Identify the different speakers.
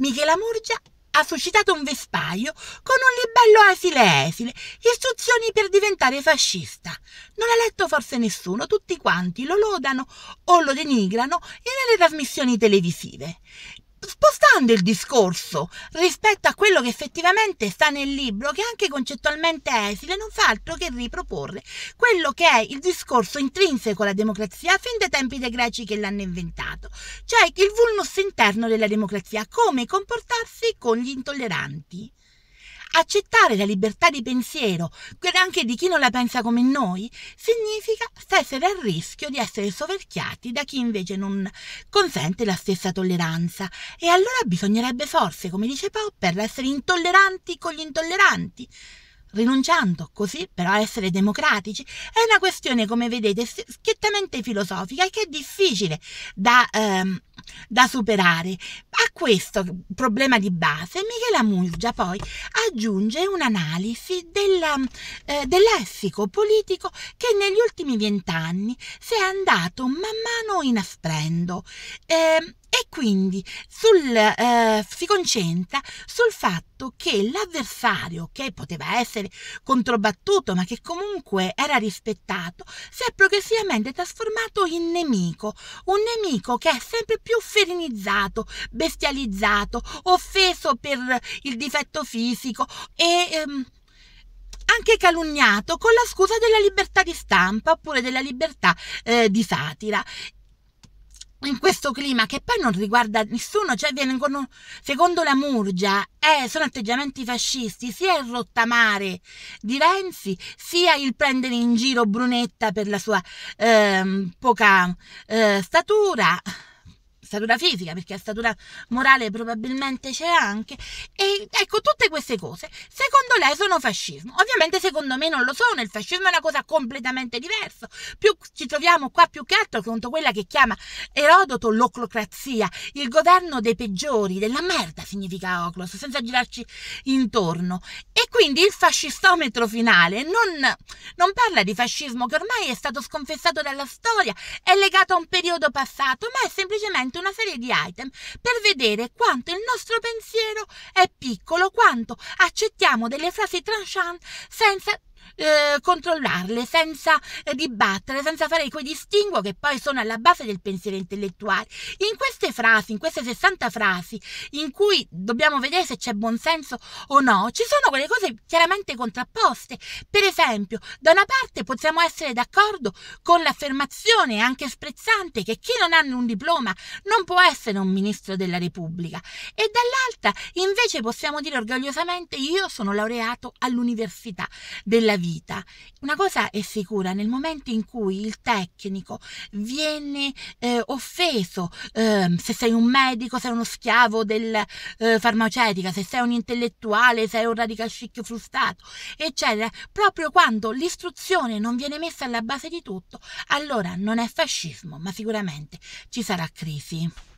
Speaker 1: Michela Murgia ha suscitato un vespaio con un libello esile esile, istruzioni per diventare fascista. Non l'ha letto forse nessuno, tutti quanti lo lodano o lo denigrano nelle trasmissioni televisive spostando il discorso rispetto a quello che effettivamente sta nel libro, che anche concettualmente esile non fa altro che riproporre quello che è il discorso intrinseco alla democrazia fin dai tempi dei greci che l'hanno inventato, cioè il vulnus interno della democrazia, come comportarsi con gli intolleranti. Accettare la libertà di pensiero, quella anche di chi non la pensa come noi, significa essere a rischio di essere soverchiati da chi invece non consente la stessa tolleranza. E allora bisognerebbe forse, come dice Popper, essere intolleranti con gli intolleranti rinunciando così però a essere democratici, è una questione, come vedete, schiettamente filosofica e che è difficile da, ehm, da superare, a questo problema di base Michela Mulgia poi aggiunge un'analisi della, eh, del politico che negli ultimi vent'anni si è andato man mano inasprendo. Eh, e quindi sul, eh, si concentra sul fatto che l'avversario, che poteva essere controbattuto ma che comunque era rispettato, si è progressivamente trasformato in nemico, un nemico che è sempre più felinizzato, bestializzato, offeso per il difetto fisico e... Ehm, anche calunniato con la scusa della libertà di stampa oppure della libertà eh, di satira in questo clima che poi non riguarda nessuno, cioè vengono, secondo la Murgia, eh, sono atteggiamenti fascisti, sia il rottamare di Renzi, sia il prendere in giro Brunetta per la sua eh, poca eh, statura statura fisica, perché la statura morale probabilmente c'è anche. E ecco, tutte queste cose, secondo lei sono fascismo. Ovviamente secondo me non lo sono, il fascismo è una cosa completamente diversa. Più ci troviamo qua più che altro contro quella che chiama Erodoto l'oclocrazia, il governo dei peggiori, della merda significa oclos, senza girarci intorno quindi il fascistometro finale non, non parla di fascismo che ormai è stato sconfessato dalla storia, è legato a un periodo passato, ma è semplicemente una serie di item per vedere quanto il nostro pensiero è piccolo, quanto accettiamo delle frasi tranchant senza eh, controllarle senza eh, dibattere, senza fare quei distinguo che poi sono alla base del pensiero intellettuale. In queste frasi, in queste 60 frasi, in cui dobbiamo vedere se c'è buonsenso o no, ci sono quelle cose chiaramente contrapposte. Per esempio, da una parte possiamo essere d'accordo con l'affermazione anche sprezzante che chi non ha un diploma non può essere un ministro della Repubblica e dall'altra invece possiamo dire orgogliosamente io sono laureato all'università della della vita. Una cosa è sicura, nel momento in cui il tecnico viene eh, offeso, eh, se sei un medico, sei uno schiavo del eh, farmaceutica, se sei un intellettuale, sei un radical chic frustrato, eccetera, proprio quando l'istruzione non viene messa alla base di tutto, allora non è fascismo, ma sicuramente ci sarà crisi.